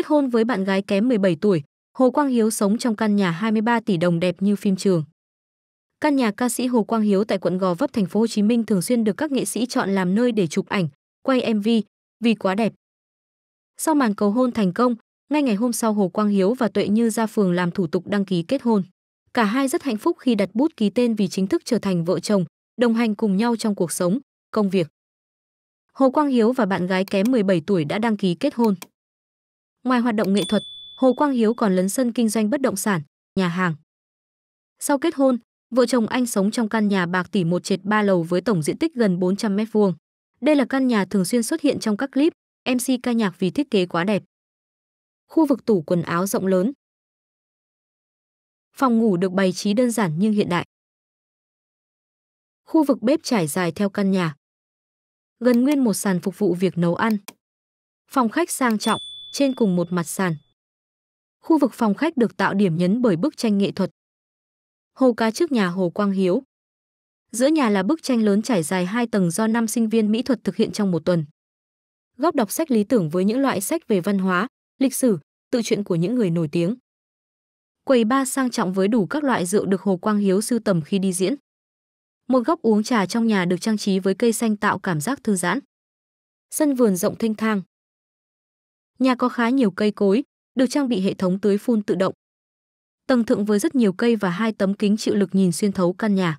Kết hôn với bạn gái kém 17 tuổi, Hồ Quang Hiếu sống trong căn nhà 23 tỷ đồng đẹp như phim trường. Căn nhà ca sĩ Hồ Quang Hiếu tại quận Gò Vấp thành phố Hồ Chí Minh thường xuyên được các nghệ sĩ chọn làm nơi để chụp ảnh, quay MV vì quá đẹp. Sau màn cầu hôn thành công, ngay ngày hôm sau Hồ Quang Hiếu và Tuệ Như ra phường làm thủ tục đăng ký kết hôn. Cả hai rất hạnh phúc khi đặt bút ký tên vì chính thức trở thành vợ chồng, đồng hành cùng nhau trong cuộc sống, công việc. Hồ Quang Hiếu và bạn gái kém 17 tuổi đã đăng ký kết hôn. Ngoài hoạt động nghệ thuật, Hồ Quang Hiếu còn lấn sân kinh doanh bất động sản, nhà hàng. Sau kết hôn, vợ chồng anh sống trong căn nhà bạc tỷ một trệt ba lầu với tổng diện tích gần 400 mét vuông. Đây là căn nhà thường xuyên xuất hiện trong các clip MC ca nhạc vì thiết kế quá đẹp. Khu vực tủ quần áo rộng lớn. Phòng ngủ được bày trí đơn giản nhưng hiện đại. Khu vực bếp trải dài theo căn nhà. Gần nguyên một sàn phục vụ việc nấu ăn. Phòng khách sang trọng trên cùng một mặt sàn. Khu vực phòng khách được tạo điểm nhấn bởi bức tranh nghệ thuật. Hồ cá trước nhà Hồ Quang Hiếu. Giữa nhà là bức tranh lớn trải dài 2 tầng do năm sinh viên mỹ thuật thực hiện trong một tuần. Góc đọc sách lý tưởng với những loại sách về văn hóa, lịch sử, tự truyện của những người nổi tiếng. Quầy ba sang trọng với đủ các loại rượu được Hồ Quang Hiếu sưu tầm khi đi diễn. Một góc uống trà trong nhà được trang trí với cây xanh tạo cảm giác thư giãn. Sân vườn rộng thênh thang. Nhà có khá nhiều cây cối, được trang bị hệ thống tưới phun tự động. Tầng thượng với rất nhiều cây và hai tấm kính chịu lực nhìn xuyên thấu căn nhà.